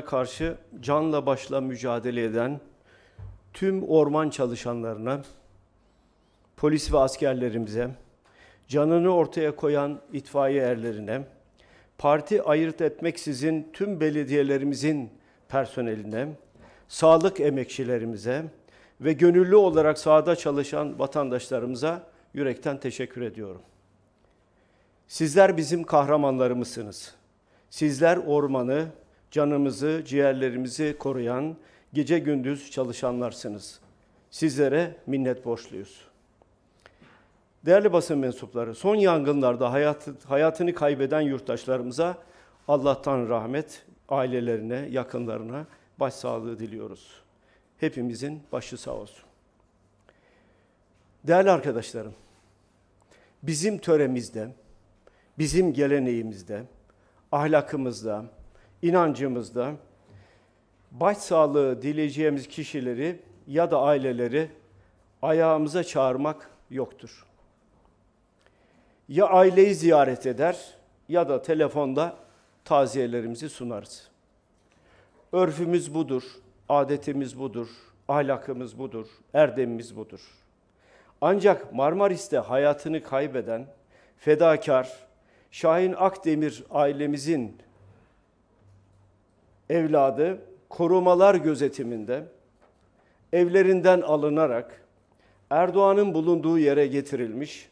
karşı canla başla mücadele eden tüm orman çalışanlarına, polis ve askerlerimize, canını ortaya koyan itfaiye erlerine, parti ayırt etmeksizin tüm belediyelerimizin personeline, sağlık emekçilerimize ve gönüllü olarak sahada çalışan vatandaşlarımıza yürekten teşekkür ediyorum. Sizler bizim kahramanlarımızsınız. Sizler ormanı, canımızı, ciğerlerimizi koruyan, gece gündüz çalışanlarsınız. Sizlere minnet borçluyuz. Değerli basın mensupları, son yangınlarda hayat, hayatını kaybeden yurttaşlarımıza Allah'tan rahmet, ailelerine, yakınlarına başsağlığı diliyoruz. Hepimizin başı sağ olsun. Değerli arkadaşlarım, bizim töremizde, bizim geleneğimizde, ahlakımızda, inancımızda başsağlığı dileyeceğimiz kişileri ya da aileleri ayağımıza çağırmak yoktur. Ya aileyi ziyaret eder ya da telefonda taziyelerimizi sunarız. Örfümüz budur, adetimiz budur, ahlakımız budur, erdemimiz budur. Ancak Marmaris'te hayatını kaybeden fedakar Şahin Akdemir ailemizin evladı korumalar gözetiminde evlerinden alınarak Erdoğan'ın bulunduğu yere getirilmiş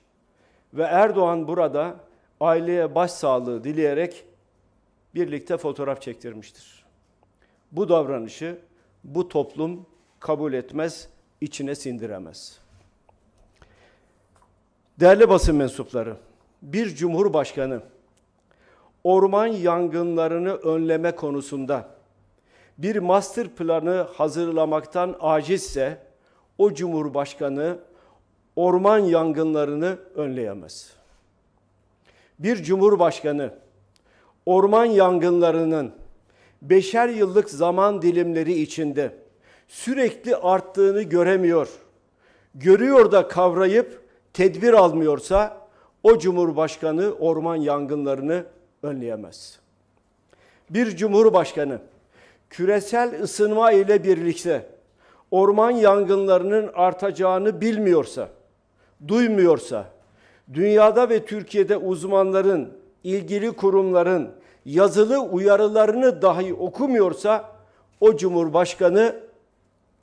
ve Erdoğan burada aileye başsağlığı dileyerek birlikte fotoğraf çektirmiştir. Bu davranışı bu toplum kabul etmez, içine sindiremez. Değerli basın mensupları, bir cumhurbaşkanı orman yangınlarını önleme konusunda bir master planı hazırlamaktan acizse o cumhurbaşkanı orman yangınlarını önleyemez. Bir cumhurbaşkanı orman yangınlarının beşer yıllık zaman dilimleri içinde sürekli arttığını göremiyor. Görüyor da kavrayıp tedbir almıyorsa o cumhurbaşkanı orman yangınlarını önleyemez. Bir cumhurbaşkanı küresel ısınma ile birlikte orman yangınlarının artacağını bilmiyorsa, duymuyorsa, dünyada ve Türkiye'de uzmanların, ilgili kurumların yazılı uyarılarını dahi okumuyorsa o cumhurbaşkanı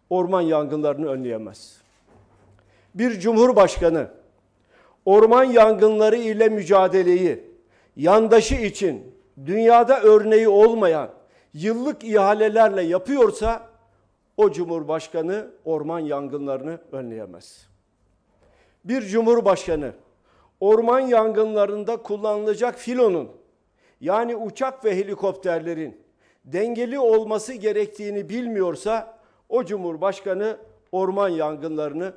orman yangınlarını önleyemez. Bir cumhurbaşkanı orman yangınları ile mücadeleyi yandaşı için dünyada örneği olmayan yıllık ihalelerle yapıyorsa o cumhurbaşkanı orman yangınlarını önleyemez. Bir cumhurbaşkanı orman yangınlarında kullanılacak filonun yani uçak ve helikopterlerin dengeli olması gerektiğini bilmiyorsa o cumhurbaşkanı orman yangınlarını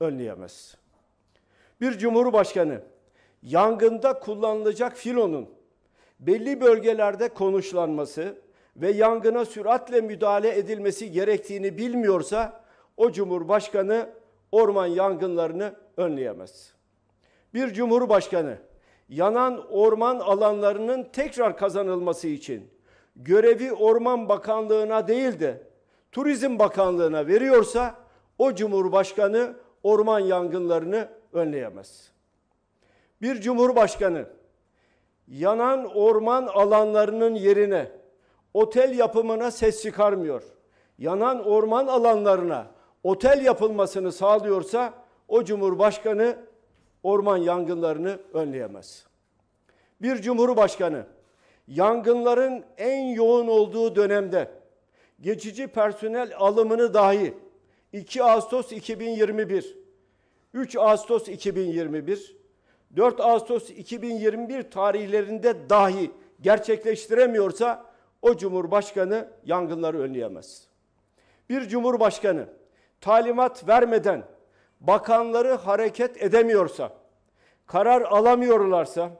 önleyemez. Bir cumhurbaşkanı yangında kullanılacak filonun belli bölgelerde konuşlanması ve yangına süratle müdahale edilmesi gerektiğini bilmiyorsa o cumhurbaşkanı orman yangınlarını önleyemez. Bir cumhurbaşkanı yanan orman alanlarının tekrar kazanılması için görevi Orman Bakanlığı'na değil de Turizm Bakanlığı'na veriyorsa o cumhurbaşkanı orman yangınlarını önleyemez bir cumhurbaşkanı yanan orman alanlarının yerine otel yapımına ses çıkarmıyor. Yanan orman alanlarına otel yapılmasını sağlıyorsa o cumhurbaşkanı orman yangınlarını önleyemez. Bir cumhurbaşkanı yangınların en yoğun olduğu dönemde geçici personel alımını dahi 2 Ağustos 2021, 3 Ağustos 2021 4 Ağustos 2021 tarihlerinde dahi gerçekleştiremiyorsa o cumhurbaşkanı yangınları önleyemez. Bir cumhurbaşkanı talimat vermeden bakanları hareket edemiyorsa, karar alamıyorlarsa,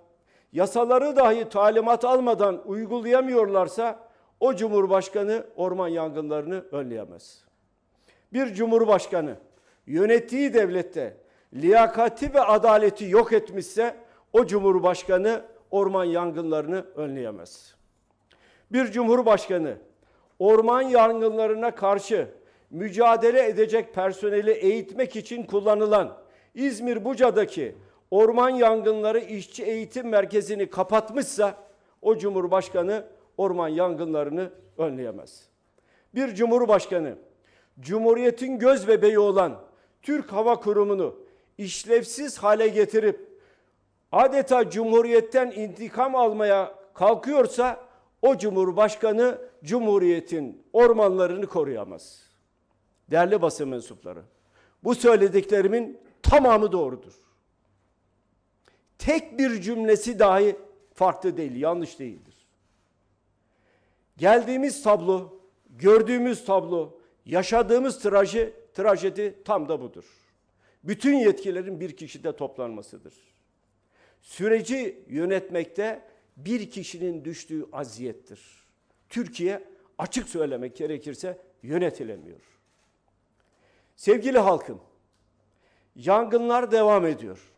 yasaları dahi talimat almadan uygulayamıyorlarsa o cumhurbaşkanı orman yangınlarını önleyemez. Bir cumhurbaşkanı yönettiği devlette liyakati ve adaleti yok etmişse o cumhurbaşkanı orman yangınlarını önleyemez. Bir cumhurbaşkanı orman yangınlarına karşı mücadele edecek personeli eğitmek için kullanılan İzmir Buca'daki orman yangınları işçi eğitim merkezini kapatmışsa o cumhurbaşkanı orman yangınlarını önleyemez. Bir cumhurbaşkanı Cumhuriyetin göz bebeği olan Türk Hava Kurumu'nu işlevsiz hale getirip adeta cumhuriyetten intikam almaya kalkıyorsa o cumhurbaşkanı cumhuriyetin ormanlarını koruyamaz. Değerli basın mensupları, bu söylediklerimin tamamı doğrudur. Tek bir cümlesi dahi farklı değil, yanlış değildir. Geldiğimiz tablo, gördüğümüz tablo, yaşadığımız traji, trajedi tam da budur bütün yetkilerin bir kişide toplanmasıdır. Süreci yönetmekte bir kişinin düştüğü aziyettir. Türkiye açık söylemek gerekirse yönetilemiyor. Sevgili halkım, yangınlar devam ediyor.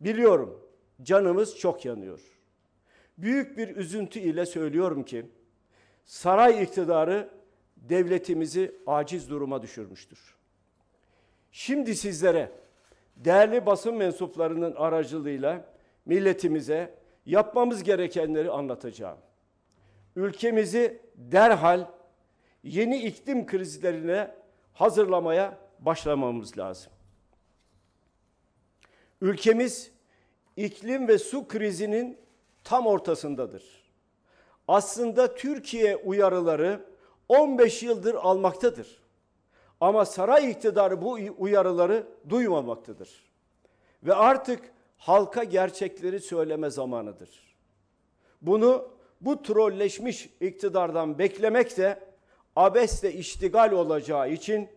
Biliyorum canımız çok yanıyor. Büyük bir üzüntü ile söylüyorum ki saray iktidarı devletimizi aciz duruma düşürmüştür. Şimdi sizlere değerli basın mensuplarının aracılığıyla milletimize yapmamız gerekenleri anlatacağım. Ülkemizi derhal yeni iklim krizlerine hazırlamaya başlamamız lazım. Ülkemiz iklim ve su krizinin tam ortasındadır. Aslında Türkiye uyarıları 15 yıldır almaktadır. Ama saray iktidarı bu uyarıları duymamaktadır. Ve artık halka gerçekleri söyleme zamanıdır. Bunu bu trolleşmiş iktidardan beklemek de abesle iştigal olacağı için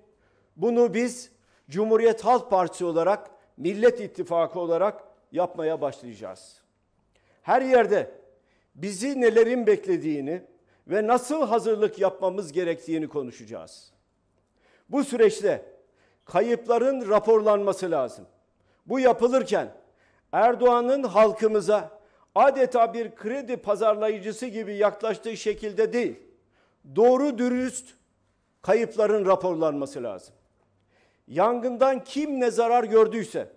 bunu biz Cumhuriyet Halk Partisi olarak, Millet İttifakı olarak yapmaya başlayacağız. Her yerde bizi nelerin beklediğini ve nasıl hazırlık yapmamız gerektiğini konuşacağız. Bu süreçte kayıpların raporlanması lazım. Bu yapılırken Erdoğan'ın halkımıza adeta bir kredi pazarlayıcısı gibi yaklaştığı şekilde değil, doğru dürüst kayıpların raporlanması lazım. Yangından kim ne zarar gördüyse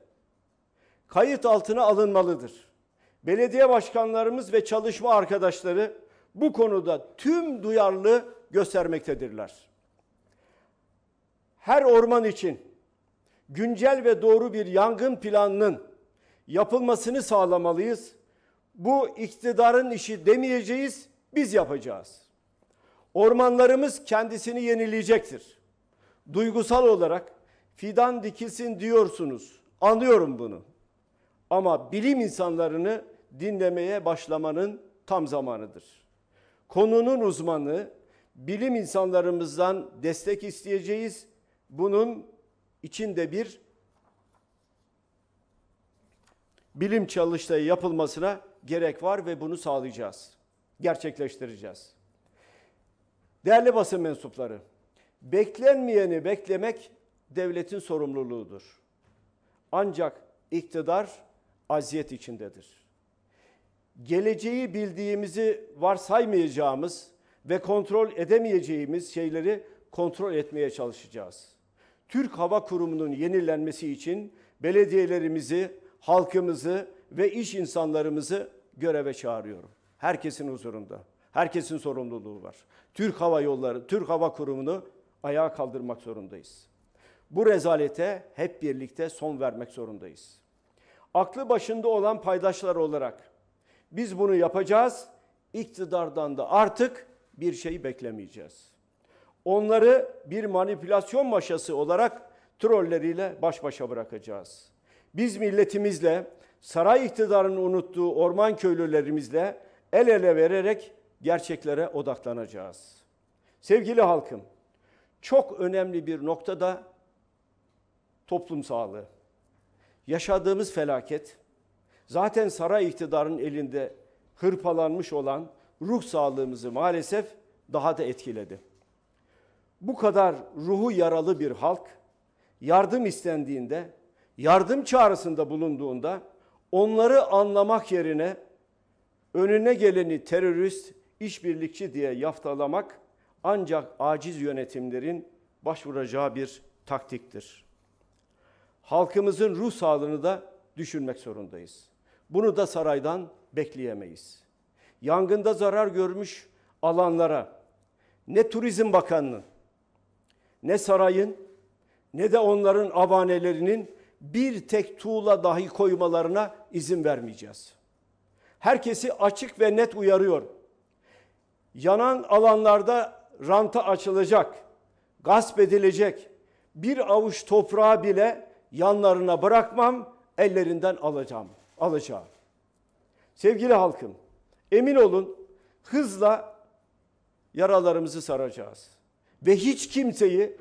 kayıt altına alınmalıdır. Belediye başkanlarımız ve çalışma arkadaşları bu konuda tüm duyarlı göstermektedirler her orman için güncel ve doğru bir yangın planının yapılmasını sağlamalıyız. Bu iktidarın işi demeyeceğiz, biz yapacağız. Ormanlarımız kendisini yenileyecektir. Duygusal olarak fidan dikilsin diyorsunuz. Anlıyorum bunu. Ama bilim insanlarını dinlemeye başlamanın tam zamanıdır. Konunun uzmanı bilim insanlarımızdan destek isteyeceğiz bunun içinde bir bilim çalıştayı yapılmasına gerek var ve bunu sağlayacağız. Gerçekleştireceğiz. Değerli basın mensupları, beklenmeyeni beklemek devletin sorumluluğudur. Ancak iktidar aziyet içindedir. Geleceği bildiğimizi varsaymayacağımız ve kontrol edemeyeceğimiz şeyleri kontrol etmeye çalışacağız. Türk Hava Kurumu'nun yenilenmesi için belediyelerimizi, halkımızı ve iş insanlarımızı göreve çağırıyorum. Herkesin huzurunda, herkesin sorumluluğu var. Türk Hava Yolları, Türk Hava Kurumu'nu ayağa kaldırmak zorundayız. Bu rezalete hep birlikte son vermek zorundayız. Aklı başında olan paydaşlar olarak biz bunu yapacağız. İktidardan da artık bir şey beklemeyeceğiz. Onları bir manipülasyon maşası olarak trolleriyle baş başa bırakacağız. Biz milletimizle, saray iktidarını unuttuğu orman köylülerimizle el ele vererek gerçeklere odaklanacağız. Sevgili halkım, çok önemli bir noktada toplum sağlığı. Yaşadığımız felaket zaten saray iktidarının elinde hırpalanmış olan ruh sağlığımızı maalesef daha da etkiledi bu kadar ruhu yaralı bir halk yardım istendiğinde, yardım çağrısında bulunduğunda onları anlamak yerine önüne geleni terörist, işbirlikçi diye yaftalamak ancak aciz yönetimlerin başvuracağı bir taktiktir. Halkımızın ruh sağlığını da düşünmek zorundayız. Bunu da saraydan bekleyemeyiz. Yangında zarar görmüş alanlara ne Turizm Bakanlığı ne sarayın ne de onların avanelerinin bir tek tuğla dahi koymalarına izin vermeyeceğiz. Herkesi açık ve net uyarıyor. Yanan alanlarda ranta açılacak, gasp edilecek bir avuç toprağı bile yanlarına bırakmam, ellerinden alacağım, alacağım. Sevgili halkım, emin olun hızla yaralarımızı saracağız ve hiç kimseyi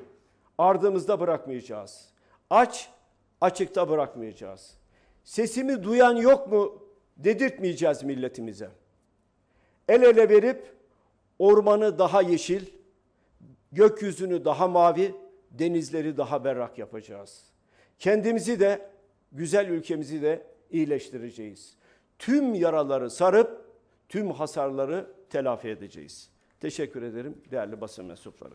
ardımızda bırakmayacağız. Aç, açıkta bırakmayacağız. Sesimi duyan yok mu dedirtmeyeceğiz milletimize. El ele verip ormanı daha yeşil, gökyüzünü daha mavi, denizleri daha berrak yapacağız. Kendimizi de, güzel ülkemizi de iyileştireceğiz. Tüm yaraları sarıp tüm hasarları telafi edeceğiz. Teşekkür ederim değerli basın mensupları.